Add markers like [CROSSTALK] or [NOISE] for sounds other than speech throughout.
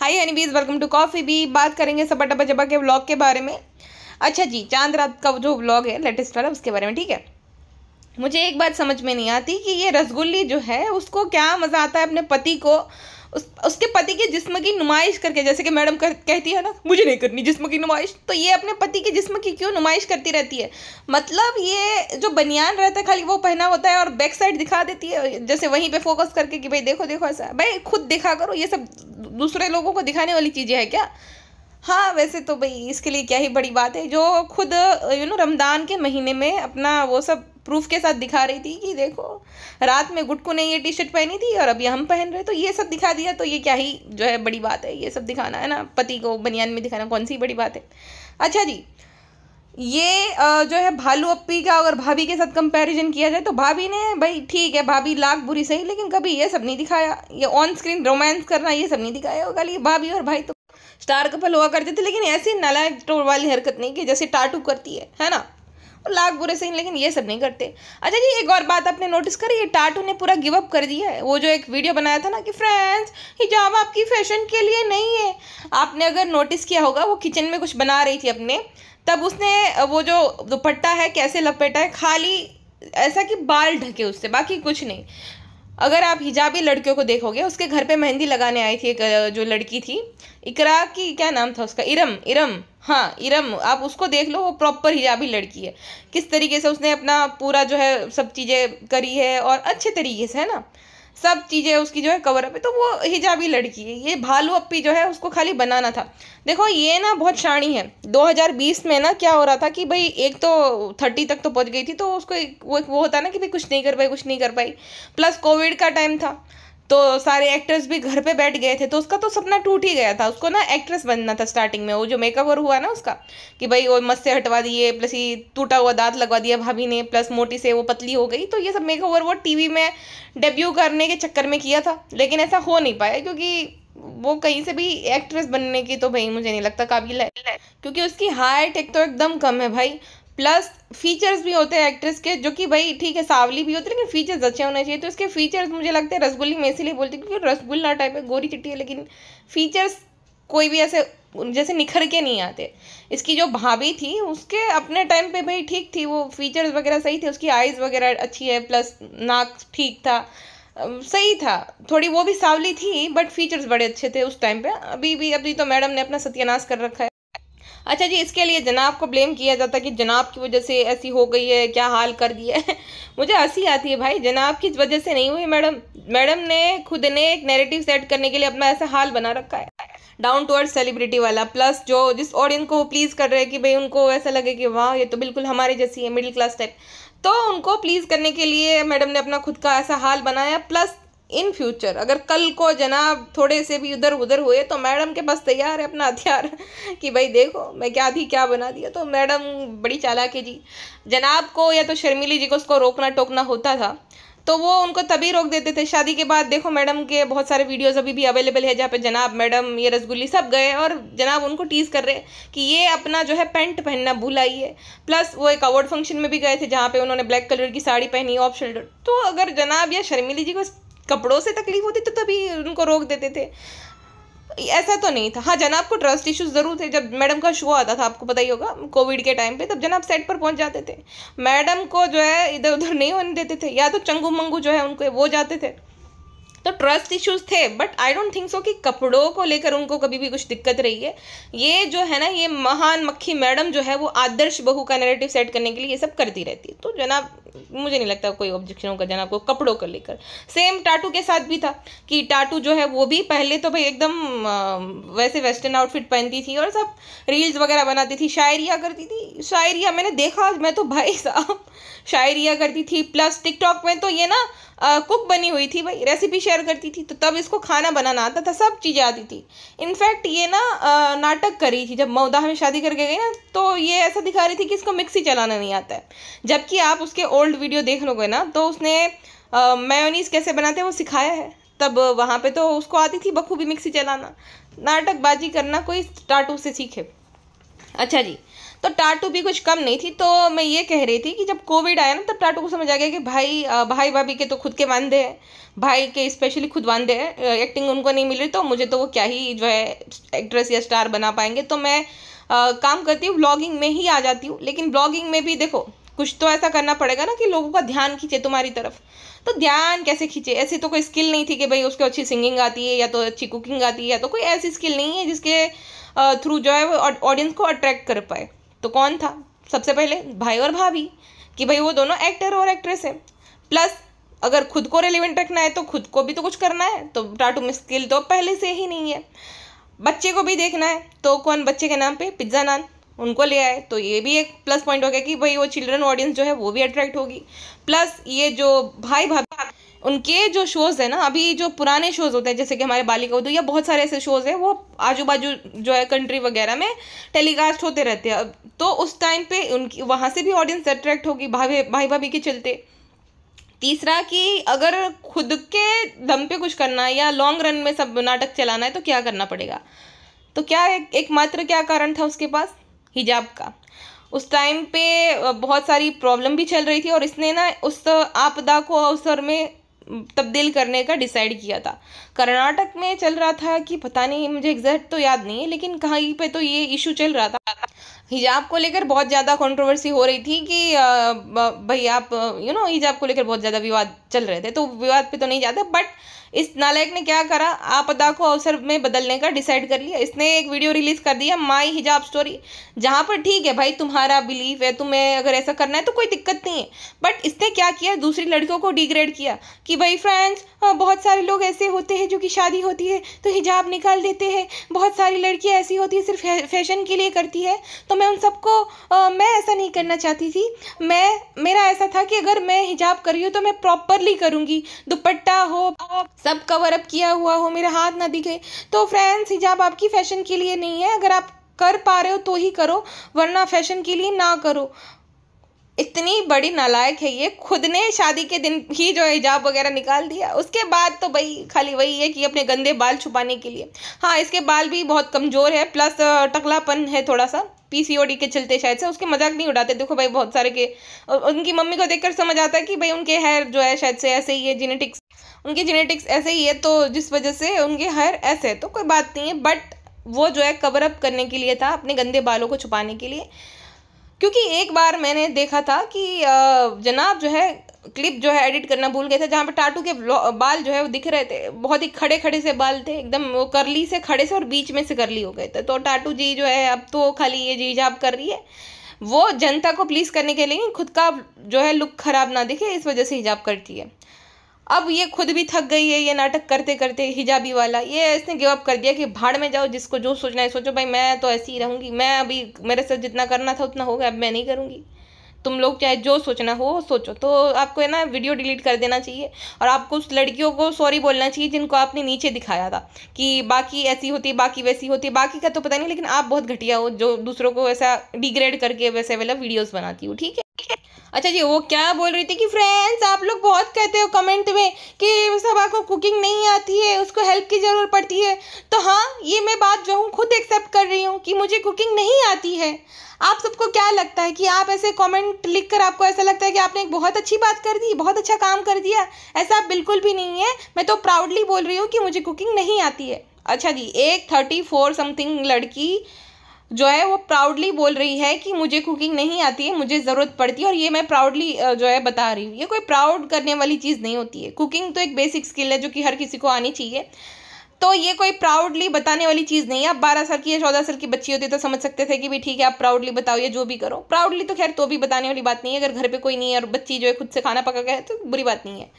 हाय एनीबीज welcome to coffee भी बात करेंगे सबा टबा जबा के ब्लॉग के बारे में अच्छा जी चांद रात का जो ब्लॉग है लेटेस्ट वाला उसके बारे में ठीक है मुझे एक बात समझ में नहीं आती कि ये रसगुल्ली जो है उसको क्या मज़ा आता है अपने पति को उस उसके पति के जिस्म की नुमाइश करके जैसे कि मैडम कर, कहती है ना मुझे नहीं करनी जिस्म की नुमाइश तो ये अपने पति के जिस्म की क्यों नुमाइश करती रहती है मतलब ये जो बनियान रहता है खाली वो पहना होता है और बैक साइड दिखा देती है जैसे वहीं पर फोकस करके कि भाई देखो देखो ऐसा भाई खुद दिखा करो ये सब दूसरे लोगों को दिखाने वाली चीज़ें हैं क्या हाँ वैसे तो भाई इसके लिए क्या ही बड़ी बात है जो खुद यू नो रमज़ान के महीने में अपना वो सब प्रूफ के साथ दिखा रही थी कि देखो रात में गुटकू ने ये टी शर्ट पहनी थी और अभी हम पहन रहे तो ये सब दिखा दिया तो ये क्या ही जो है बड़ी बात है ये सब दिखाना है ना पति को बनियान में दिखाना कौन सी बड़ी बात है अच्छा जी ये जो है भालू अप्पी का अगर भाभी के साथ कंपैरिजन किया जाए तो भाभी ने भाई ठीक है भाभी लाख बुरी सही लेकिन कभी ये सब नहीं दिखाया ये ऑन स्क्रीन रोमांस करना ये सब नहीं दिखाया खाली भाभी और भाई तो स्टार कपल हुआ करते थे लेकिन ऐसी नलायक वाली हरकत नहीं की जैसे टाटू करती है है ना लाख बुरे सही लेकिन ये सब नहीं करते अच्छा जी एक और बात आपने नोटिस करी ये टाटू ने पूरा गिव अप कर दिया है वो जो एक वीडियो बनाया था ना कि फ्रेंड्स हिजाब आपकी फैशन के लिए नहीं है आपने अगर नोटिस किया होगा वो किचन में कुछ बना रही थी अपने तब उसने वो जो दुपट्टा है कैसे लपेटा है खाली ऐसा कि बाल ढके उससे बाकी कुछ नहीं अगर आप हिजाबी लड़कियों को देखोगे उसके घर पे मेहंदी लगाने आई थी एक जो लड़की थी इकरा की क्या नाम था उसका इरम इरम हाँ इरम आप उसको देख लो वो प्रॉपर हिजाबी लड़की है किस तरीके से उसने अपना पूरा जो है सब चीज़ें करी है और अच्छे तरीके से है ना सब चीज़ें उसकी जो है कवर अप है तो वो हिजाबी लड़की है ये भालू अप्पी जो है उसको खाली बनाना था देखो ये ना बहुत शाणी है 2020 में ना क्या हो रहा था कि भाई एक तो थर्टी तक तो पहुंच गई थी तो उसको एक, वो वो होता ना कि भाई कुछ नहीं कर पाई कुछ नहीं कर पाई प्लस कोविड का टाइम था तो सारे एक्टर्स भी घर पे बैठ गए थे तो उसका तो सपना टूट ही गया था उसको ना एक्ट्रेस बनना था स्टार्टिंग में वो जो मेकओवर हुआ ना उसका कि भाई वो मस्से हटवा दिए प्लस ये टूटा हुआ दांत लगवा दिया भाभी ने प्लस मोटी से वो पतली हो गई तो ये सब मेकओवर वो टीवी में डेब्यू करने के चक्कर में किया था लेकिन ऐसा हो नहीं पाया क्योंकि वो कहीं से भी एक्ट्रेस बनने की तो भाई मुझे नहीं लगता काबिल है क्योंकि उसकी हाइट एक तो एकदम कम है भाई प्लस फीचर्स भी होते हैं एक्ट्रेस के जो कि भाई ठीक है सावली भी होती है लेकिन फीचर्स अच्छे होने चाहिए तो इसके फीचर्स मुझे लगते हैं रसगुल्ली में इसीलिए बोलती हूँ क्योंकि रसगुल्ला टाइप है गोरी चिट्टी है लेकिन फीचर्स कोई भी ऐसे जैसे निखर के नहीं आते इसकी जो भाभी थी उसके अपने टाइम पे भाई ठीक थी वो फीचर्स वगैरह सही थे उसकी आइज़ वगैरह अच्छी है प्लस नाक ठीक था सही था थोड़ी वो भी सावली थी बट फीचर्स बड़े अच्छे थे उस टाइम पे अभी भी अभी तो मैडम ने अपना सत्यानाश कर रखा है अच्छा जी इसके लिए जनाब को ब्लेम किया जाता है कि जनाब की वजह से ऐसी हो गई है क्या हाल कर दिया है [LAUGHS] मुझे हंसी आती है भाई जनाब की वजह से नहीं हुई मैडम मैडम ने खुद ने एक नेरेटिव सेट करने के लिए अपना ऐसा हाल बना रखा है डाउन टू अर्थ सेलिब्रिटी वाला प्लस जो जिस ऑडियंस को प्लीज़ कर रहे हैं कि भाई उनको ऐसा लगे कि वाह ये तो बिल्कुल हमारे जैसी है मिडिल क्लास टाइप तो उनको प्लीज़ करने के लिए मैडम ने अपना खुद का ऐसा हाल बनाया प्लस इन फ्यूचर अगर कल को जनाब थोड़े से भी उधर उधर हुए तो मैडम के पास तैयार है अपना हथियार [LAUGHS] कि भाई देखो मैं क्या थी क्या बना दिया तो मैडम बड़ी चालाक है जी जनाब को या तो शर्मिली जी को उसको रोकना टोकना होता था तो वो उनको तभी रोक देते थे शादी के बाद देखो मैडम के बहुत सारे वीडियोज़ अभी भी अवेलेबल है जहाँ पर जनाब मैडम ये रसगुल्ली सब गए और जनाब उनको टीज़ कर रहे कि ये अपना जो है पेंट पहनना भूल आई है प्लस वो एक अवार्ड फंक्शन में भी गए थे जहाँ पर उन्होंने ब्लैक कलर की साड़ी पहनी ऑफ शोल्डर तो अगर जनाब या शर्मिली जी को कपड़ों से तकलीफ होती तो तभी उनको रोक देते थे ऐसा तो नहीं था हाँ जनाब को ट्रस्ट इश्यूज ज़रूर थे जब मैडम का शो आता था आपको पता ही होगा कोविड के टाइम पे तब जनाब सेट पर पहुंच जाते थे मैडम को जो है इधर उधर नहीं होने देते थे या तो चंगू मंगू जो है उनको वो जाते थे तो ट्रस्ट इश्यूज थे but I don't think so कि कपड़ों को लेकर उनको कभी भी कुछ दिक्कत रही है ये जो है ना ये महान मक्खी मैडम जो है वो आदर्श बहू का नेरेटिव सेट करने के लिए ये सब करती रहती है तो जनाब मुझे नहीं लगता कोई ऑब्जेक्शन होगा जाना को कपड़ों को लेकर सेम टाटू के साथ भी था कि टाटू जो है वो भी पहले तो भाई एकदम वैसे वेस्टर्न आउटफिट पहनती थी और सब रील्स वगैरह बनाती थी शायरिया करती थी शायरिया मैंने देखा मैं तो भाई साहब शायरिया करती थी प्लस टिकटॉक में तो ये ना आ, कुक बनी हुई थी भाई रेसिपी शेयर करती थी तो तब इसको खाना बनाना आता था सब चीज़ें आती थी इनफैक्ट ये ना नाटक नाटक करी थी जब मऊदा में शादी करके गई ना तो ये ऐसा दिखा रही थी कि इसको मिक्सी चलाना नहीं आता है जबकि आप उसके और ओल्ड वीडियो देख लोगे ना तो उसने मेयोनीज कैसे बनाते हैं वो सिखाया है तब वहाँ पे तो उसको आती थी बखूबी मिक्सी चलाना नाटकबाजी करना कोई टाटू से सीखे अच्छा जी तो टाटू भी कुछ कम नहीं थी तो मैं ये कह रही थी कि जब कोविड आया ना तब टाटू को समझ आ गया कि भाई भाई भाभी के तो खुद के वादे हैं भाई के स्पेशली खुद वादे हैं एक्टिंग उनको नहीं मिल रही तो मुझे तो वो क्या ही जो है एक्ट्रेस या स्टार बना पाएंगे तो मैं आ, काम करती हूँ ब्लॉगिंग में ही आ जाती हूँ लेकिन ब्लॉगिंग में भी देखो कुछ तो ऐसा करना पड़ेगा ना कि लोगों का ध्यान खींचे तुम्हारी तरफ तो ध्यान कैसे खींचे ऐसी तो कोई स्किल नहीं थी कि भाई उसको अच्छी सिंगिंग आती है या तो अच्छी कुकिंग आती है या तो कोई ऐसी स्किल नहीं है जिसके थ्रू जो है वो ऑडियंस को अट्रैक्ट कर पाए तो कौन था सबसे पहले भाई और भाभी कि भाई वो दोनों एक्टर और एक्ट्रेस हैं प्लस अगर खुद को रेलिवेंट रखना है तो खुद को भी तो कुछ करना है तो टाटू में स्किल तो पहले से ही नहीं है बच्चे को भी देखना है तो कौन बच्चे के नाम पे पिज्ज़ा नान उनको ले आए तो ये भी एक प्लस पॉइंट हो गया कि भाई वो चिल्ड्रन ऑडियंस जो है वो भी अट्रैक्ट होगी प्लस ये जो भाई भाभी उनके जो शोज़ है ना अभी जो पुराने शोज़ होते हैं जैसे कि हमारे बालिका उदू या बहुत सारे ऐसे शोज़ हैं वो आजू बाजू जो है कंट्री वगैरह में टेलीकास्ट होते रहते हैं तो उस टाइम पे उनकी वहाँ से भी ऑडियंस अट्रैक्ट होगी भाभी भाई भाभी के चलते तीसरा कि अगर खुद के दम पे कुछ करना है या लॉन्ग रन में सब नाटक चलाना है तो क्या करना पड़ेगा तो क्या एकमात्र एक मात्र क्या कारण था उसके पास हिजाब का उस टाइम पे बहुत सारी प्रॉब्लम भी चल रही थी और इसने ना उस आपदा को अवसर में तब्दील करने का डिसाइड किया था कर्नाटक में चल रहा था कि पता नहीं मुझे एग्जैक्ट तो याद नहीं है लेकिन कहीं पे तो ये इशू चल रहा था हिजाब को लेकर बहुत ज़्यादा कंट्रोवर्सी हो रही थी कि भाई आप यू नो हिजाब को लेकर बहुत ज़्यादा विवाद चल रहे थे तो विवाद पे तो नहीं जाते बट इस नालायक ने क्या करा आपदा को अवसर में बदलने का डिसाइड कर लिया इसने एक वीडियो रिलीज कर दिया माई हिजाब स्टोरी जहाँ पर ठीक है भाई तुम्हारा बिलीफ है तुम्हें अगर ऐसा करना है तो कोई दिक्कत नहीं है बट इसने क्या किया दूसरी लड़कियों को डिग्रेड किया कि भाई फ्रेंड्स बहुत सारे लोग ऐसे होते हैं जो कि शादी होती है तो हिजाब निकाल देते हैं बहुत सारी लड़कियाँ ऐसी होती है सिर्फ फैशन के लिए करती है तो मैं उन सबको मैं ऐसा नहीं करना चाहती थी मैं मेरा ऐसा था कि अगर मैं हिजाब कर रही हूँ तो मैं प्रॉपरली करूँगी दुपट्टा हो सब कवर अप किया हुआ हो मेरे हाथ ना दिखे तो फ्रेंड्स हिजाब आपकी फैशन के लिए नहीं है अगर आप कर पा रहे हो तो ही करो वरना फैशन के लिए ना करो इतनी बड़ी नालायक है ये खुद ने शादी के दिन ही जो हिजाब वगैरह निकाल दिया उसके बाद तो भाई खाली वही है कि अपने गंदे बाल छुपाने के लिए हाँ इसके बाल भी बहुत कमज़ोर है प्लस टकलापन है थोड़ा सा पीसीओडी के चलते शायद से उसके मजाक नहीं उड़ाते देखो भाई बहुत सारे के उनकी मम्मी को देखकर समझ आता है कि भाई उनके हेयर जो है शायद से ऐसे ही है जेनेटिक्स उनके जेनेटिक्स ऐसे ही है तो जिस वजह से उनके हेयर ऐसे है तो कोई बात नहीं है बट वो जो है कवर अप करने के लिए था अपने गंदे बालों को छुपाने के लिए क्योंकि एक बार मैंने देखा था कि जनाब जो है क्लिप जो है एडिट करना भूल गए थे जहाँ पे टाटू के बाल जो है वो दिख रहे थे बहुत ही खड़े खड़े से बाल थे एकदम वो करली से खड़े से और बीच में से करली हो गए थे तो टाटू जी जो है अब तो खाली ये जी जाप कर रही है वो जनता को प्लीज़ करने के लिए खुद का जो है लुक खराब ना दिखे इस वजह से हिजाब करती है अब ये खुद भी थक गई है ये नाटक करते करते हिजाबी वाला ये इसने गिव अप कर दिया कि भाड़ में जाओ जिसको जो सोचना है सोचो भाई मैं तो ऐसी ही रहूँगी मैं अभी मेरे साथ जितना करना था उतना होगा अब मैं नहीं करूँगी तुम लोग चाहे जो सोचना हो सोचो तो आपको है ना वीडियो डिलीट कर देना चाहिए और आपको उस लड़कियों को सॉरी बोलना चाहिए जिनको आपने नीचे दिखाया था कि बाकी ऐसी होती बाकी वैसी होती बाकी का तो पता नहीं लेकिन आप बहुत घटिया हो जो दूसरों को ऐसा डिग्रेड करके वैसे वाला वीडियोज़ बनाती हूँ ठीक है अच्छा जी वो क्या बोल रही थी कि फ्रेंड्स आप लोग बहुत कहते हो कमेंट में कि सभा को कुकिंग नहीं आती है उसको हेल्प की ज़रूरत पड़ती है तो हाँ ये मैं बात जो हूँ खुद एक्सेप्ट कर रही हूँ कि मुझे कुकिंग नहीं आती है आप सबको क्या लगता है कि आप ऐसे कमेंट लिख कर आपको ऐसा लगता है कि आपने एक बहुत अच्छी बात कर दी बहुत अच्छा काम कर दिया ऐसा बिल्कुल भी नहीं है मैं तो प्राउडली बोल रही हूँ कि मुझे कुकिंग नहीं आती है अच्छा जी एक थर्टी फोर समथिंग लड़की जो है वो प्राउडली बोल रही है कि मुझे कुकिंग नहीं आती है मुझे ज़रूरत पड़ती है और ये मैं प्राउडली जो है बता रही हूँ ये कोई प्राउड करने वाली चीज़ नहीं होती है कुकिंग तो एक बेसिक स्किल है जो कि हर किसी को आनी चाहिए तो ये कोई प्राउडली बताने वाली चीज़ नहीं है आप बारह साल की या चौदह साल की बच्ची होती तो समझ सकते थे कि भी ठीक है आप प्राउडली बताओ या जो भी करो प्राउडली तो खैर तो भी बताने वाली बात नहीं है अगर घर पर कोई नहीं है और बच्ची जो है खुद से खाना पका है तो बुरी बात नहीं है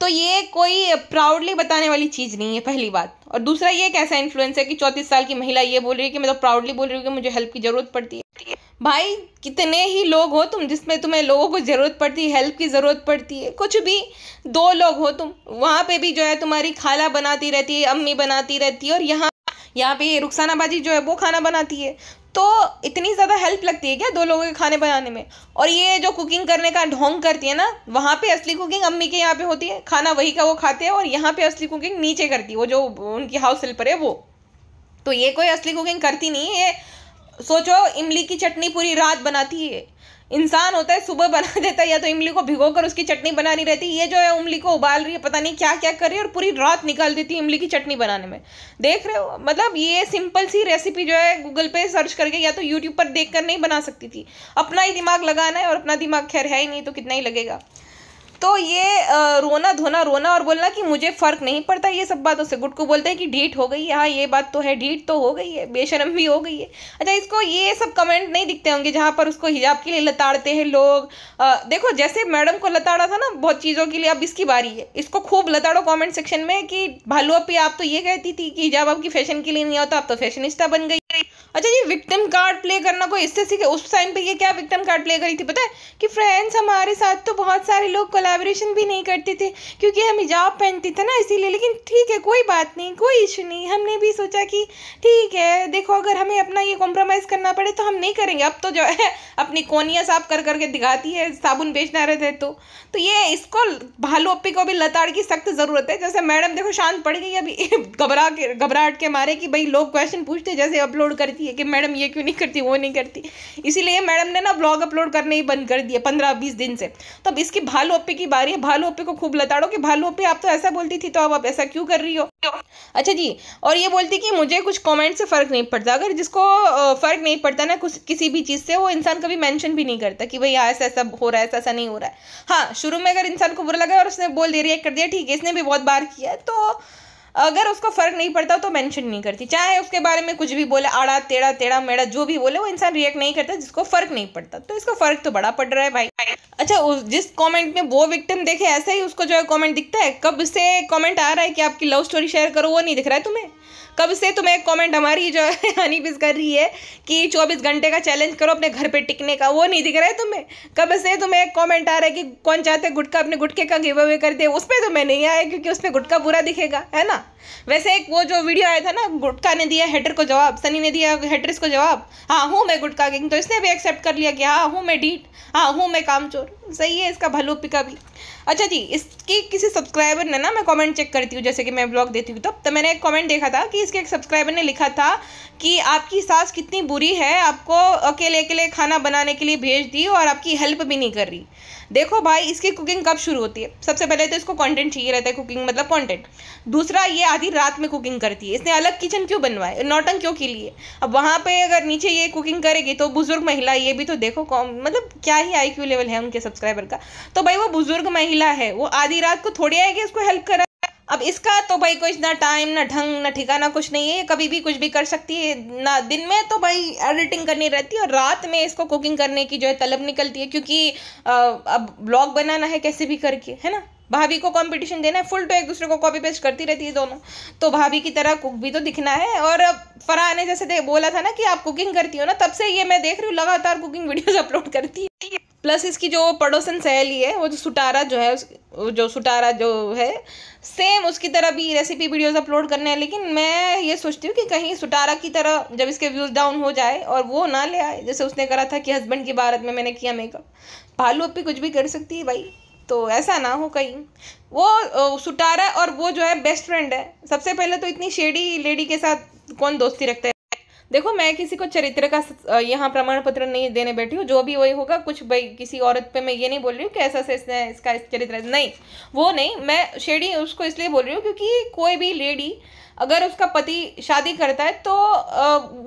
तो ये कोई प्राउडली बताने वाली चीज़ नहीं है पहली बात और दूसरा ये कैसा इन्फ्लुएंस है कि चौंतीस साल की महिला ये बोल रही है कि मैं तो प्राउडली बोल रही हूँ कि मुझे हेल्प की ज़रूरत पड़ती है भाई कितने ही लोग हो तुम जिसमें तुम्हें लोगों को ज़रूरत पड़ती है हेल्प की ज़रूरत पड़ती है कुछ भी दो लोग हो तुम वहाँ पे भी जो है तुम्हारी खाला बनाती रहती है अम्मी बनाती रहती है और यहाँ यहाँ पे रुखसाना बाजी जो है वो खाना बनाती है तो इतनी ज़्यादा हेल्प लगती है क्या दो लोगों के खाने बनाने में और ये जो कुकिंग करने का ढोंग करती है ना वहाँ पे असली कुकिंग अम्मी के यहाँ पे होती है खाना वही का वो खाते हैं और यहाँ पे असली कुकिंग नीचे करती है वो जो उनकी हाउस हेल्पर है वो तो ये कोई असली कुकिंग करती नहीं है सोचो इमली की चटनी पूरी रात बनाती है इंसान होता है सुबह बना [LAUGHS] देता है या तो इमली को भिगो कर उसकी चटनी बनानी रहती है ये जो है उमली को उबाल रही है पता नहीं क्या क्या कर रही है और पूरी रात निकाल देती है इमली की चटनी बनाने में देख रहे हो मतलब ये सिंपल सी रेसिपी जो है गूगल पे सर्च करके या तो यूट्यूब पर देख कर नहीं बना सकती थी अपना ही दिमाग लगाना है और अपना दिमाग खैर है ही नहीं तो कितना ही लगेगा तो ये रोना धोना रोना और बोलना कि मुझे फ़र्क नहीं पड़ता ये सब बातों से गुटकू बोलते हैं कि ढीठ हो गई है हाँ ये बात तो है ढीठ तो हो गई है बेशरम भी हो गई है अच्छा इसको ये सब कमेंट नहीं दिखते होंगे जहाँ पर उसको हिजाब के लिए लताड़ते हैं लोग आ, देखो जैसे मैडम को लताड़ा था ना बहुत चीज़ों के लिए अब इसकी बारी है इसको खूब लताड़ो कॉमेंट सेक्शन में कि भालू अपी आप तो ये कहती थी कि हिजाब आपकी फैशन के लिए नहीं होता आप तो फैशनिस्टा बन गई अच्छा ये विक्टिम कार्ड प्ले करना कोई इससे सीखे उस टाइम पे ये क्या विक्टिम कार्ड प्ले करी थी पता है कि फ्रेंड्स हमारे साथ तो बहुत सारे लोग कोलेबोरेशन भी नहीं करते थे क्योंकि हम हिजाब पहनते थे ना इसीलिए लेकिन ठीक है कोई बात नहीं कोई इशू नहीं हमने भी सोचा कि ठीक है देखो अगर हमें अपना ये कॉम्प्रोमाइज़ करना पड़े तो हम नहीं करेंगे अब तो जो है अपनी कोनिया साफ कर करके दिखाती है साबुन बेचना रहते तो तो ये इसको भालू अपी को भी लताड़ की सख्त ज़रूरत है जैसे मैडम देखो शांत पड़ गई अभी [LAUGHS] घबरा के घबराहट के मारे कि भाई लोग क्वेश्चन पूछते जैसे अपलोड करती रहती है कि मैडम ये क्यों नहीं करती वो नहीं करती इसीलिए मैडम ने ना ब्लॉग अपलोड करने ही बंद कर दिए पंद्रह बीस दिन से तो अब इसकी भालू अप्पी की बारी है भालू अप्पी को खूब लताड़ो कि भालू अप्पी आप तो ऐसा बोलती थी तो अब आप ऐसा क्यों कर रही हो अच्छा जी और ये बोलती कि मुझे कुछ कॉमेंट से फ़र्क नहीं पड़ता अगर जिसको फ़र्क नहीं पड़ता ना कुछ किसी भी चीज़ से वो इंसान कभी मैंशन भी नहीं करता कि भाई हाँ, ऐसा ऐसा हो रहा है ऐसा ऐसा नहीं हो रहा है हाँ शुरू में अगर इंसान को बुरा लगा और उसने बोल दे रिएक्ट कर दिया ठीक है इसने भी बहुत बार किया तो अगर उसको फ़र्क नहीं पड़ता तो मेंशन नहीं करती चाहे उसके बारे में कुछ भी बोले आड़ा टेढ़ा टेढ़ा मेढ़ा जो भी बोले वो इंसान रिएक्ट नहीं करता जिसको फ़र्क नहीं पड़ता तो इसका फ़र्क तो बड़ा पड़ रहा है भाई अच्छा उस जिस कमेंट में वो विक्टिम देखे ऐसा ही उसको जो है कॉमेंट दिखता है कब से कॉमेंट आ रहा है कि आपकी लव स्टोरी शेयर करो वो नहीं दिख रहा है तुम्हें कब से तुम्हें कमेंट हमारी जो है पिस [LAUGHS] कर रही है कि चौबीस घंटे का चैलेंज करो अपने घर पे टिकने का वो नहीं दिख रहा है तुम्हें कब से तुम्हें एक कॉमेंट आ रहा है कि कौन चाहते गुटका अपने गुटके का गिव अवे कर दे उस पर तुम्हें तो नहीं आया क्योंकि उसमें गुटका बुरा दिखेगा है ना वैसे एक वो जो वीडियो आया था ना गुटका ने दिया हेटर को जवाब सनी ने दिया हेटर्स को जवाब हाँ हूँ मैं गुटका गिंग तो इसने भी एक्सेप्ट कर लिया कि हाँ हूँ मैं डीट हाँ हूँ मैं कामचोर सही है इसका भलूक पिका भी अच्छा जी इसके किसी सब्सक्राइबर ने ना मैं कमेंट चेक करती हूँ जैसे कि मैं ब्लॉग देती हूँ तब तो मैंने एक कमेंट देखा था कि इसके एक सब्सक्राइबर ने लिखा था कि आपकी सास कितनी बुरी है आपको अकेले अकेले खाना बनाने के लिए भेज दी और आपकी हेल्प भी नहीं कर रही देखो भाई इसकी कुकिंग कब शुरू होती है सबसे पहले तो इसको कॉन्टेंट चाहिए रहता है कुकिंग मतलब कॉन्टेंट दूसरा ये आधी रात में कुकिंग करती है इसने अलग किचन क्यों बनवाए नोटन क्यों के लिए अब वहाँ पर अगर नीचे ये कुकिंग करेगी तो बुज़ुर्ग महिला ये भी तो देखो मतलब क्या ही आई लेवल है उनके सब सब्सक्राइबर का तो भाई वो बुजुर्ग महिला है वो आधी रात को थोड़ी आएगी उसको हेल्प करा अब इसका तो भाई कुछ ना टाइम ना ढंग ना ठिकाना कुछ नहीं है कभी भी कुछ भी कर सकती है ना दिन में तो भाई एडिटिंग करनी रहती है और रात में इसको कुकिंग करने की जो है तलब निकलती है क्योंकि अब ब्लॉग बनाना है कैसे भी करके है ना भाभी को कंपटीशन देना है फुल टू तो एक दूसरे को कॉपी पेस्ट करती रहती है दोनों तो भाभी की तरह कुक भी तो दिखना है और फरा ने जैसे बोला था ना कि आप कुकिंग करती हो ना तब से ये मैं देख रही हूँ लगातार कुकिंग वीडियोज अपलोड करती है प्लस इसकी जो पड़ोसन सहेली है वो जो सुटारा जो है जो सुटारा जो है सेम उसकी तरह भी रेसिपी वीडियोस अपलोड करने हैं लेकिन मैं ये सोचती हूँ कि कहीं सुटारा की तरह जब इसके व्यूज़ डाउन हो जाए और वो ना ले आए जैसे उसने करा था कि हस्बैंड की भारत में मैंने किया मेकअप भालू अपी कुछ भी कर सकती है भाई तो ऐसा ना हो कहीं वो सुटारा और वो जो है बेस्ट फ्रेंड है सबसे पहले तो इतनी शेडी लेडी के साथ कौन दोस्ती रखता है देखो मैं किसी को चरित्र का यहाँ प्रमाण पत्र नहीं देने बैठी हूँ जो भी वही होगा कुछ भाई किसी औरत पे मैं ये नहीं बोल रही हूँ कि ऐसा से इसने इसका चरित्र नहीं वो नहीं मैं शेडी उसको इसलिए बोल रही हूँ क्योंकि कोई भी लेडी अगर उसका पति शादी करता है तो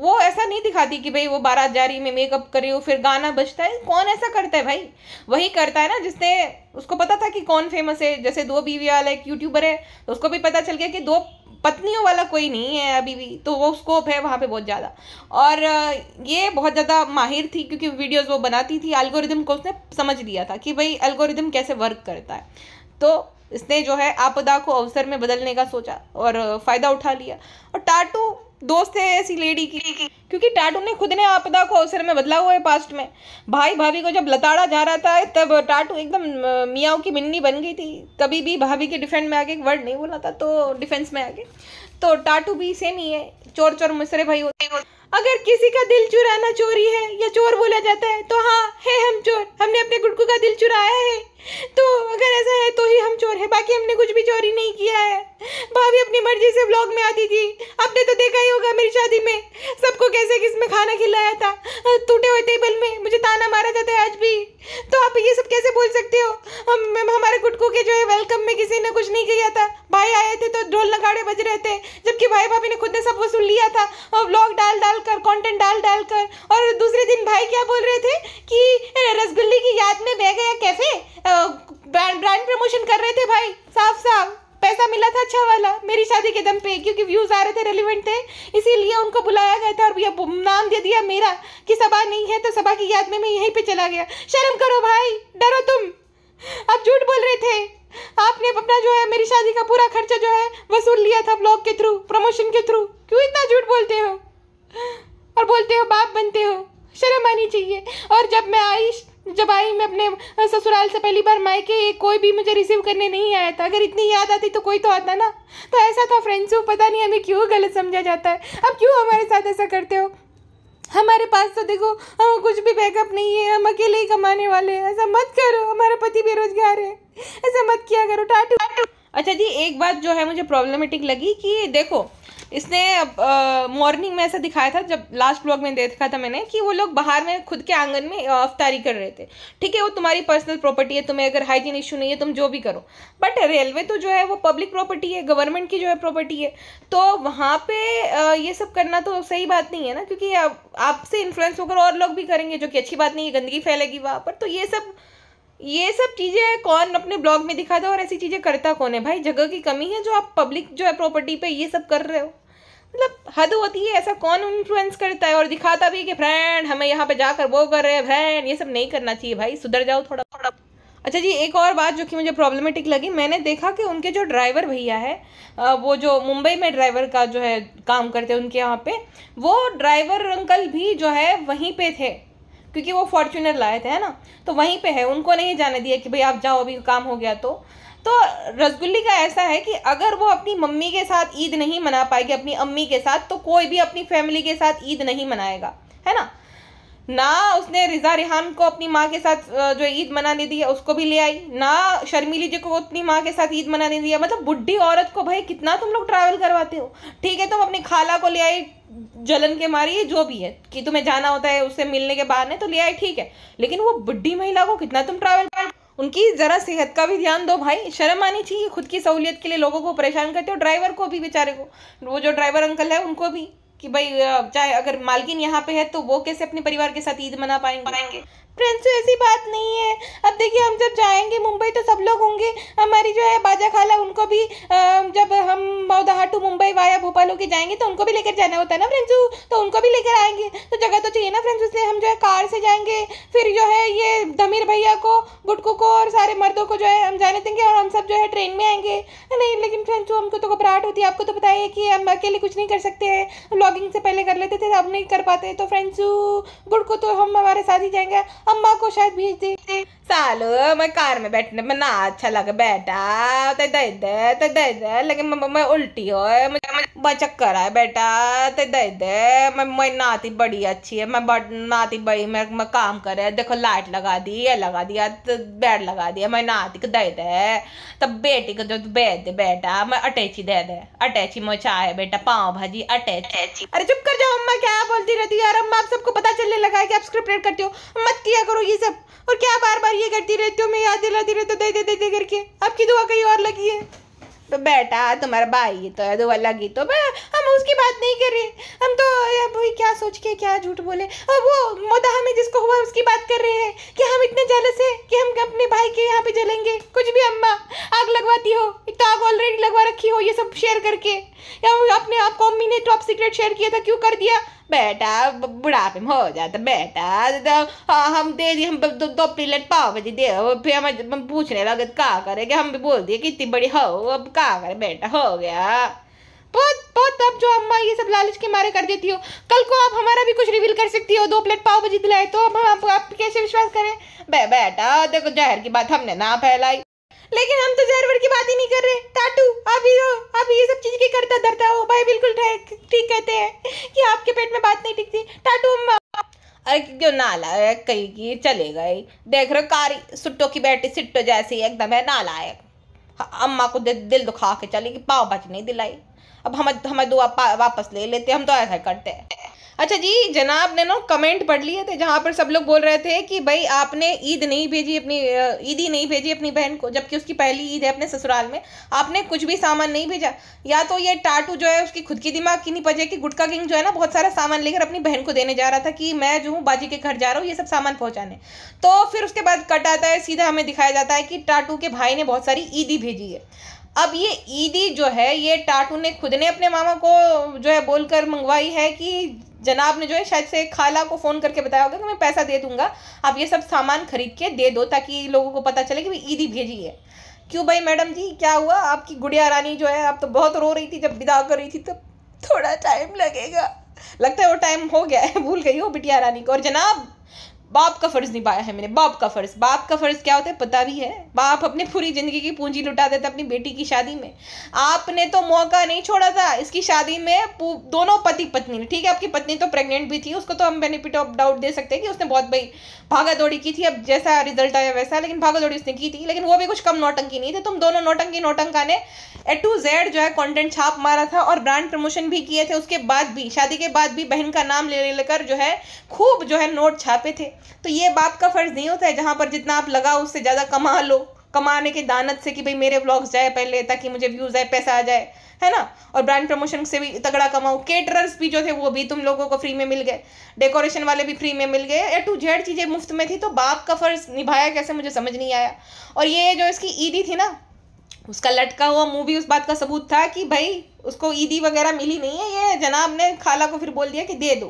वो ऐसा नहीं दिखाती कि भाई वो बारात जा रही मैं मेकअप कर रही हूँ फिर गाना बजता है कौन ऐसा करता है भाई वही करता है ना जिसने उसको पता था कि कौन फेमस है जैसे दो बीवी वाला एक यूट्यूबर है तो उसको भी पता चल गया कि दो पत्नियों वाला कोई नहीं है अभी भी तो वो स्कोप है वहाँ पे बहुत ज़्यादा और ये बहुत ज़्यादा माहिर थी क्योंकि वीडियोस वो बनाती थी एल्गोरिदम को उसने समझ लिया था कि भाई एल्गोरिदम कैसे वर्क करता है तो इसने जो है आपदा को अवसर में बदलने का सोचा और फ़ायदा उठा लिया और टाटू दोस्त है ऐसी लेडी की क्योंकि टाटू ने खुद ने आपदा को अवसर में बदला हुआ है पास्ट में भाई भाभी को जब लताड़ा जा रहा था तब टाटू एकदम मियाओं की मिन्नी बन गई थी कभी भी भाभी के डिफेंस में आके एक वर्ड नहीं बोला था तो डिफेंस में आके तो टाटू भी सेम ही है चोर चोर मुसरे भाई होते अगर किसी का दिल चुराना चोरी है या चोर बोला जाता है तो हाँ है हम चोर हमने अपने गुटकू का दिल चुराया है तो अगर ऐसा है तो ही हम चोर है बाकी हमने कुछ भी चोरी नहीं किया है भाभी अपनी मर्जी से ब्लॉग में आती थी आपने तो देखा ही होगा मेरी शादी में सबको कैसे किस में खाना खिलाया था टूटे हुए टेबल में मुझे ताना मारा जाता है आज भी तो आप ये सब कैसे बोल सकते हो मैम हमारे गुटकू के जो है वेलकम में किसी ने कुछ नहीं किया था भाई आए थे तो ढोल नगाड़े बज रहे थे जबकि भाई भाभी ने खुद ने सब वसूल लिया था और ब्लॉग डाल डाल कर कॉन्टेंट डाल डाल कर और दूसरे दिन भाई क्या बोल रहे थे कि रसगुल्ले की याद में बह गया कैफे ब्रांड ब्रांड प्रमोशन कर रहे थे भाई साफ साफ पैसा मिला था अच्छा वाला मेरी शादी के दम पे क्योंकि व्यूज़ आ रहे थे रेलिवेंट थे इसीलिए उनको बुलाया गया था और भैया नाम दे दिया मेरा कि सभा नहीं है तो सभा की याद में मैं यहीं पे चला गया शर्म करो भाई डरो तुम आप झूठ बोल रहे थे आपने अपना जो है मेरी शादी का पूरा खर्चा जो है वसूल लिया था ब्लॉग के थ्रू प्रमोशन के थ्रू क्यों इतना झूठ बोलते हो और बोलते हो बाप बनते हो शर्म आनी चाहिए और जब मैं आई जब आई मैं अपने ससुराल से पहली बार मायके कोई भी मुझे रिसीव करने नहीं आया था अगर इतनी याद आती तो कोई तो आता ना तो ऐसा था फ्रेंड्स हो पता नहीं हमें क्यों गलत समझा जाता है अब क्यों हमारे साथ ऐसा करते हो हमारे पास तो देखो हम कुछ भी बैकअप नहीं है हम अकेले ही कमाने वाले हैं ऐसा मत करो हमारा पति बेरोजगार है ऐसा मत किया करो टाटू अच्छा जी एक बात जो है मुझे प्रॉब्लमेटिक लगी कि देखो इसने मॉर्निंग में ऐसा दिखाया था जब लास्ट ब्लॉग में देखा था मैंने कि वो लोग बाहर में खुद के आंगन में अफ्तारी कर रहे थे ठीक है वो तुम्हारी पर्सनल प्रॉपर्टी है तुम्हें अगर हाइजीन इशू नहीं है तुम जो भी करो बट रेलवे तो जो है वो पब्लिक प्रॉपर्टी है गवर्नमेंट की जो है प्रॉपर्टी है तो वहाँ पर ये सब करना तो सही बात नहीं है ना क्योंकि आपसे इन्फ्लुएंस होकर और लोग भी करेंगे जो कि अच्छी बात नहीं है गंदगी फैलेगी वहाँ पर तो ये सब ये सब चीज़ें कौन अपने ब्लॉग में दिखाता है और ऐसी चीज़ें करता कौन है भाई जगह की कमी है जो आप पब्लिक जो है प्रॉपर्टी पे ये सब कर रहे हो मतलब हद होती है ऐसा कौन इन्फ्लुएंस करता है और दिखाता भी कि फ्रेंड हमें यहाँ पे जाकर वो कर रहे हैं फ्रेंड ये सब नहीं करना चाहिए भाई सुधर जाओ थोड़ा थोड़ा अच्छा जी एक और बात जो कि मुझे प्रॉब्लमेटिक लगी मैंने देखा कि उनके जो ड्राइवर भैया है वो जो मुंबई में ड्राइवर का जो है काम करते हैं उनके यहाँ पे वो ड्राइवर अंकल भी जो है वहीं पे थे क्योंकि वो फॉर्चूनर लाए थे है ना तो वहीं पे है उनको नहीं जाने दिया कि भाई आप जाओ अभी काम हो गया तो तो रसगुल्ली का ऐसा है कि अगर वो अपनी मम्मी के साथ ईद नहीं मना पाएगी अपनी अम्मी के साथ तो कोई भी अपनी फैमिली के साथ ईद नहीं मनाएगा है ना ना उसने रिजा रिहान को अपनी माँ के साथ जो ईद मनाने दी है उसको भी ले आई ना शर्मिली जी को अपनी माँ के साथ ईद मनाने दिया मतलब बुढ़ी औरत को भाई कितना तुम लोग ट्रैवल करवाते हो ठीक है तुम अपनी खाला को ले आई जलन के मारे जो भी है कि तुम्हें जाना होता है उससे मिलने के बाद तो ले आए ठीक है लेकिन वो बुढ़ी महिला को कितना तुम ट्रैवल कर उनकी ज़रा सेहत का भी ध्यान दो भाई शर्म आनी चाहिए खुद की सहूलियत के लिए लोगों को परेशान करते हो ड्राइवर को भी बेचारे को वो जो ड्राइवर अंकल है उनको भी कि भाई चाहे अगर मालकिन यहाँ पे है तो वो कैसे अपने परिवार के साथ ईद मना पाएंगे फ्रेंड्स तो ऐसी बात नहीं है अब देखिए हम जब जाएंगे मुंबई तो सब लोग होंगे हमारी जो है बाजा खाला उनको भी जब हम मौदहा टू मुंबई वाया भोपाल होके जाएंगे तो उनको भी लेकर जाना होता है ना फ्रेंड्स तो उनको भी लेकर आएंगे तो जगह तो चाहिए ना फ्रेंड्स इसलिए हम जो है कार से जाएंगे फिर जो है ये धमीर भैया को गुटकू को और सारे मर्दों को जो है हम जाने देंगे और हम सब जो है ट्रेन में आएंगे नहीं लेकिन फ्रेंड्स हमको तो घबराहट होती है आपको तो पता है कि हम अकेले कुछ नहीं कर सकते हैं ब्लॉगिंग से पहले कर लेते थे अब नहीं कर पाते तो फ्रेंड्स गुड़ को तो हम हमारे साथ ही जाएंगे अम्मा को शायद भेज दे सालो मैं कार में बैठने में ना अच्छा लगा बैठा दे दे दे दे लेकिन मम्मा मैं उल्टी हो मुझे मैं चक्कर है बेटा ते दे दे मैं मैं नाती बड़ी अच्छी है मैं बड़ नाती बड़ी मैं मैं काम करे देखो लाइट लगा दी ये लगा दिया बेड लगा दिया मैं नाती को दे दे तब बेटी को जो बेच दे बेटा मैं अटैची दे दे अटैची मैं चाहे बेटा पाव भाजी अटैची अरे चुप कर जाओ अम्मा क्या बोलती रहती है यार अम्मा आप सबको पता चलने लगा है कि आप स्क्रिप्ट रेड करती हो मत किया करो ये सब और क्या बार बार ये करती रहती हो मैं याद दिलाती रहती हूँ दे दे दे दे करके आपकी दुआ कहीं और लगी है तो बेटा तुम्हारा भाई तो है तो अलग ही तो हम उसकी बात नहीं कर रहे हम तो अब क्या सोच के क्या झूठ बोले अब वो मोदा हमें जिसको हुआ उसकी बात कर रहे हैं कि हम इतने जलस हैं कि हम अपने भाई के यहाँ पे जलेंगे कुछ भी अम्मा आग लगवाती हो एक तो आग ऑलरेडी लगवा रखी हो ये सब शेयर करके या अपने आप को अम्मी ने टॉप सीक्रेट शेयर किया था क्यों कर दिया बेटा बुढ़ापे में हो जाता बेटा तो हाँ, हम दे दिए हम दो, दो प्लेट पाव भाजी दे फिर हम पूछने लगे तो कहा कि हम भी बोल दिए कि इतनी बड़ी हो अब कहा करे बेटा हो गया बहुत बहुत अब जो अम्मा ये सब लालच के मारे कर देती हो कल को आप हमारा भी कुछ रिवील कर सकती हो दो प्लेट पाव भाजी दिलाए तो अब आप, आप कैसे विश्वास करें बे बेटा देखो जहर की बात हमने ना फैलाई लेकिन हम तो जानवर की बात ही नहीं कर रहे टाटू आप ही हो आप ये सब चीज़ की करता धरता हो भाई बिल्कुल ठीक ठीक कहते हैं कि आपके पेट में बात नहीं टिकती टाटू अम्मा अरे क्यों नाला है कहीं की चले गए देख रहे कारी सुट्टो की बेटी सिट्टो जैसी एकदम है नालायक अम्मा को दिल दुखा के चली कि पाव भाजी नहीं दिलाई अब हम हमें दुआ वापस ले लेते हम तो ऐसा करते हैं अच्छा जी जनाब ने ना कमेंट पढ़ लिए थे जहाँ पर सब लोग बोल रहे थे कि भाई आपने ईद नहीं भेजी अपनी ईद ही नहीं भेजी अपनी बहन को जबकि उसकी पहली ईद है अपने ससुराल में आपने कुछ भी सामान नहीं भेजा या तो ये टाटू जो है उसकी खुद की दिमाग की नहीं पजे कि गुटका किंग जो है ना बहुत सारा सामान लेकर अपनी बहन को देने जा रहा था कि मैं जो हूँ बाजी के घर जा रहा हूँ ये सब सामान पहुँचाने तो फिर उसके बाद कट आता है सीधा हमें दिखाया जाता है कि टाटू के भाई ने बहुत सारी ईदी भेजी है अब ये ईदी जो है ये टाटू ने खुद ने अपने मामा को जो है बोलकर मंगवाई है कि जनाब ने जो है शायद से खाला को फ़ोन करके बताया होगा कि मैं पैसा दे दूंगा आप ये सब सामान खरीद के दे दो ताकि लोगों को पता चले कि भाई ईदी भेजी है क्यों भाई मैडम जी क्या हुआ आपकी गुड़िया रानी जो है आप तो बहुत रो रही थी जब विदा कर रही थी तो थोड़ा टाइम लगेगा लगता है वो टाइम हो गया है भूल गई हो बिटिया रानी को और जनाब बाप का फ़र्ज़ निभाया है मैंने बाप का फ़र्ज़ बाप का फ़र्ज़ क्या होता है पता भी है बाप अपनी पूरी ज़िंदगी की पूंजी लुटा देता अपनी बेटी की शादी में आपने तो मौका नहीं छोड़ा था इसकी शादी में दोनों पति पत्नी ठीक है आपकी पत्नी तो प्रेग्नेंट भी थी उसको तो हम बेनिफिट ऑफ डाउट दे सकते हैं कि उसने बहुत भाई भागा दौड़ी की थी अब जैसा रिजल्ट आया वैसा लेकिन भागा दौड़ी उसने की थी लेकिन वो भी कुछ कम नोटंकी नहीं थी तुम दोनों नोटंकी नोटंका ने ए टू जेड जो है कॉन्टेंट छाप मारा था और ब्रांड प्रमोशन भी किए थे उसके बाद भी शादी के बाद भी बहन का नाम ले लेकर जो है खूब जो है नोट छापे थे तो ये बाप का फर्ज नहीं होता है जहाँ पर जितना आप लगाओ उससे ज़्यादा कमा लो कमाने के दानत से कि भाई मेरे ब्लॉग्स जाए पहले ताकि मुझे व्यूज़ आए पैसा आ जाए है ना और ब्रांड प्रमोशन से भी तगड़ा कमाऊँ केटरर्स भी जो थे वो भी तुम लोगों को फ्री में मिल गए डेकोरेशन वाले भी फ्री में मिल गए ए टू जेड चीज़ें मुफ्त में थी तो बाप का फ़र्ज़ निभाया कैसे मुझे समझ नहीं आया और ये जो इसकी ईदी थी ना उसका लटका हुआ मुंह भी उस बात का सबूत था कि भाई उसको ईदी वगैरह मिली नहीं है ये जनाब ने खाला को फिर बोल दिया कि दे दो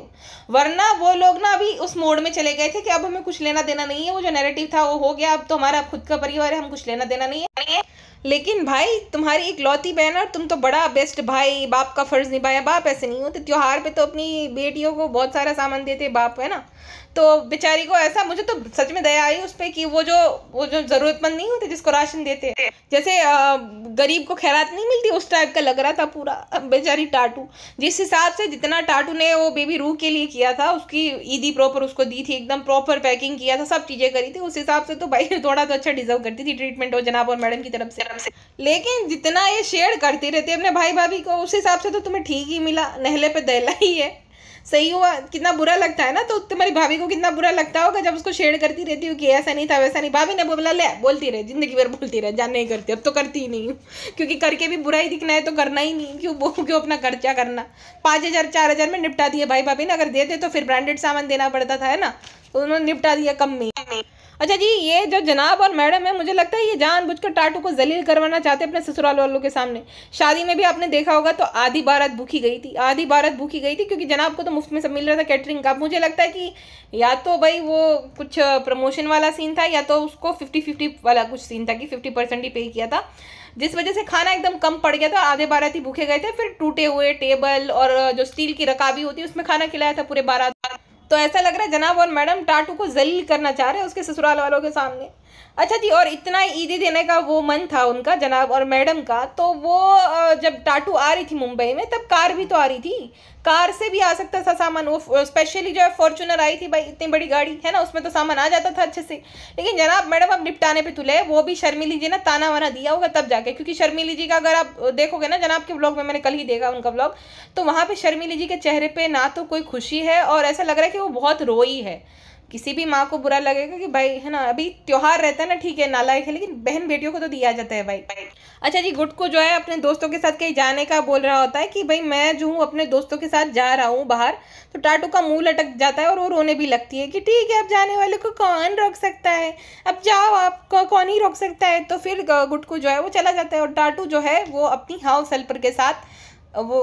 वरना वो लोग ना अभी उस मोड में चले गए थे कि अब हमें कुछ लेना देना नहीं है वो जो नैरेटिव था वो हो गया अब तो हमारा खुद का परिवार है हम कुछ लेना देना नहीं है लेकिन भाई तुम्हारी एक लौती बहन और तुम तो बड़ा बेस्ट भाई बाप का फर्ज निभाया बाप ऐसे नहीं होते त्योहार पे तो अपनी बेटियों को बहुत सारा सामान देते बाप है ना तो बेचारी को ऐसा मुझे तो सच में दया आई उस पर कि वो जो वो जो ज़रूरतमंद नहीं होते जिसको राशन देते जैसे गरीब को खैरात नहीं मिलती उस टाइप का लग रहा था पूरा बेचारी टाटू जिस हिसाब से जितना टाटू ने वो बेबी रूह के लिए किया था उसकी ईदी प्रॉपर उसको दी थी एकदम प्रॉपर पैकिंग किया था सब चीज़ें करी थी उस हिसाब से तो भाई [LAUGHS] थोड़ा तो अच्छा डिजर्व करती थी ट्रीटमेंट और जनाब और मैडम की तरफ से लेकिन जितना ये शेयर करती रहती है अपने भाई भाभी को उस हिसाब से तो तुम्हें ठीक ही मिला नहले पे दहला ही है सही हुआ कितना बुरा लगता है ना तो तुम्हारी भाभी को कितना बुरा लगता होगा जब उसको शेयर करती रहती हूँ कि ऐसा नहीं था वैसा नहीं भाभी ने बोला ले बोलती रहे जिंदगी भर बोलती रहे जान नहीं करती अब तो करती ही नहीं [LAUGHS] क्योंकि करके भी बुरा ही दिखना है तो करना ही नहीं क्यों वो क्यों अपना खर्चा करना पाँच हज़ार चार हज़ार में निपटा दिए भाई भाभी ने अगर देते तो फिर ब्रांडेड सामान देना पड़ता था है ना तो उन्होंने निपटा दिया कम में अच्छा जी ये जो जनाब और मैडम है मुझे लगता है ये जानबूझकर टाटू को जलील करवाना चाहते अपने ससुराल वालों के सामने शादी में भी आपने देखा होगा तो आधी भारत भूखी गई थी आधी भारत भूखी गई थी क्योंकि जनाब को तो मुफ्त में सब मिल रहा था कैटरिंग का मुझे लगता है कि या तो भाई वो कुछ प्रमोशन वाला सीन था या तो उसको फिफ्टी फिफ्टी वाला कुछ सीन था कि फिफ्टी परसेंट ही पे किया था जिस वजह से खाना एकदम कम पड़ गया था आधे बारात ही भूखे गए थे फिर टूटे हुए टेबल और जो स्टील की रकाबी होती है उसमें खाना खिलाया था पूरे बारात तो ऐसा लग रहा है जनाब और मैडम टाटू को जलील करना चाह रहे हैं उसके ससुराल वालों के सामने अच्छा जी और इतना ईदी देने का वो मन था उनका जनाब और मैडम का तो वो जब टाटू आ रही थी मुंबई में तब कार भी तो आ रही थी कार से भी आ सकता था सामान वो स्पेशली जो है फॉर्चूनर आई थी भाई इतनी बड़ी गाड़ी है ना उसमें तो सामान आ जाता था अच्छे से लेकिन जनाब मैडम आप निपटाने पे तुले वो भी शर्मिली जी ने ताना वाना दिया होगा तब जाके क्योंकि शर्मिली जी का अगर आप देखोगे ना जनाब के ब्लॉग में मैंने कल ही देखा उनका ब्लॉग तो वहाँ पर शर्मी जी के चेहरे पर ना तो कोई खुशी है और ऐसा लग रहा है कि वो बहुत रोई है किसी भी माँ को बुरा लगेगा कि भाई है ना अभी त्यौहार रहता है ना ठीक है नालायक है लेकिन बहन बेटियों को तो दिया जाता है भाई अच्छा जी गुट को जो है अपने दोस्तों के साथ कहीं जाने का बोल रहा होता है कि भाई मैं जो हूँ अपने दोस्तों के साथ जा रहा हूँ बाहर तो टाटू का मुंह लटक जाता है और वो रोने भी लगती है कि ठीक है अब जाने वाले को कौन रोक सकता है अब जाओ आप कौन ही रोक सकता है तो फिर गुट को जो है वो चला जाता है और टाटू जो है वो अपनी हाउस हेल्पर के साथ वो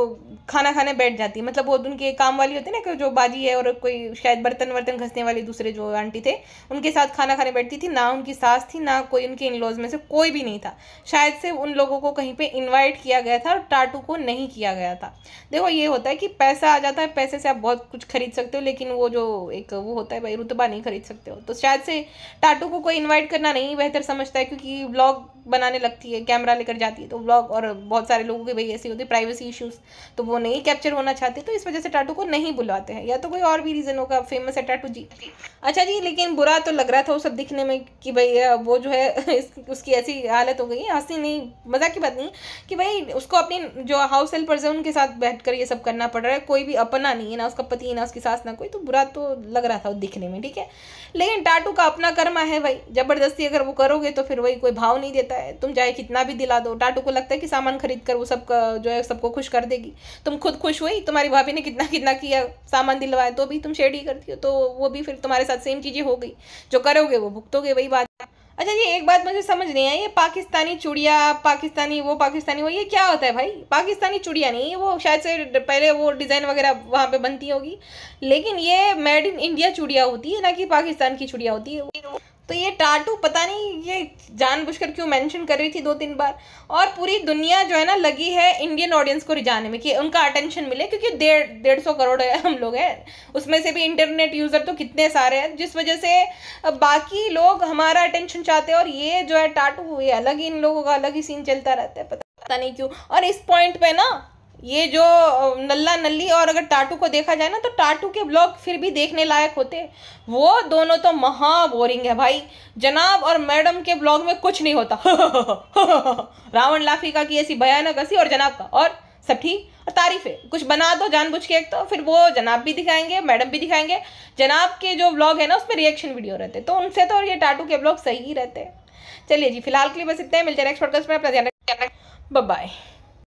खाना खाने बैठ जाती है मतलब वो उनके काम वाली होती है ना जो बाजी है और कोई शायद बर्तन वर्तन घसने वाले दूसरे जो आंटी थे उनके साथ खाना खाने बैठती थी ना उनकी सास थी ना कोई उनके इन लॉज में से कोई भी नहीं था शायद से उन लोगों को कहीं पे इनवाइट किया गया था और टाटू को नहीं किया गया था देखो ये होता है कि पैसा आ जाता है पैसे से आप बहुत कुछ खरीद सकते हो लेकिन वो जो एक वो होता है भाई रुतबा नहीं खरीद सकते हो तो शायद से टाटू को कोई इन्वाइट करना नहीं बेहतर समझता है क्योंकि ब्लॉग बनाने लगती है कैमरा लेकर जाती है तो व्लॉग और बहुत सारे लोगों की भाई ऐसी होती है प्राइवेसी इश्यूज तो वो नहीं कैप्चर होना चाहते तो इस वजह से टाटू को नहीं बुलवाते हैं या तो कोई और भी रीज़न होगा फेमस है टाटू जी अच्छा जी लेकिन बुरा तो लग रहा था वो सब दिखने में कि भाई वो जो है [LAUGHS] उसकी ऐसी हालत हो गई है हंसी नहीं मजाक की बात नहीं कि भाई उसको अपनी जो हाउस हेल्पर्स है उनके साथ बैठ कर ये सब करना पड़ रहा है कोई भी अपना नहीं है ना उसका पति ना उसकी सास ना कोई तो बुरा तो लग रहा था वो दिखने में ठीक है लेकिन टाटू का अपना कर्मा है भाई ज़बरदस्ती अगर वो करोगे तो फिर वही कोई भाव नहीं देता सकता है तुम चाहे कितना भी दिला दो टाटू को लगता है कि सामान खरीद कर वो सब जो है सबको खुश कर देगी तुम खुद खुश हुई तुम्हारी भाभी ने कितना कितना किया सामान दिलवाया तो भी तुम शेड ही करती हो तो वो भी फिर तुम्हारे साथ सेम चीज़ें हो गई जो करोगे वो भुगतोगे वही बात अच्छा ये एक बात मुझे समझ नहीं आई ये पाकिस्तानी चुड़िया पाकिस्तानी वो पाकिस्तानी वो ये क्या होता है भाई पाकिस्तानी चुड़िया नहीं है वो शायद से पहले वो डिज़ाइन वगैरह वहाँ पे बनती होगी लेकिन ये मेड इन इंडिया चुड़िया होती है ना कि पाकिस्तान की चुड़िया होती है तो ये टाटू पता नहीं ये जानबूझकर क्यों मेंशन कर रही थी दो तीन बार और पूरी दुनिया जो है ना लगी है इंडियन ऑडियंस को रिझाने में कि उनका अटेंशन मिले क्योंकि डेढ़ डेढ़ सौ करोड़ है हम लोग हैं उसमें से भी इंटरनेट यूज़र तो कितने सारे हैं जिस वजह से बाकी लोग हमारा अटेंशन चाहते हैं और ये जो है टाटू ये अलग ही इन लोगों का अलग ही सीन चलता रहता है पता नहीं क्यों और इस पॉइंट पे ना ये जो नल्ला नल्ली और अगर टाटू को देखा जाए ना तो टाटू के ब्लॉग फिर भी देखने लायक होते वो दोनों तो महा बोरिंग है भाई जनाब और मैडम के ब्लॉग में कुछ नहीं होता [LAUGHS] रावण लाफी का की ऐसी भयानक हसी और जनाब का और सब ठीक और तारीफ है कुछ बना दो जानबूझ के एक तो फिर वो जनाब भी दिखाएंगे मैडम भी दिखाएंगे जनाब के जो ब्लॉग है ना उसमें रिएक्शन वीडियो रहते तो उनसे तो ये टाटू के ब्लॉग सही ही रहते चलिए जी फिलहाल के लिए बस इतना ही मिलते हैं नेक्स्ट में अपना ध्यान बाय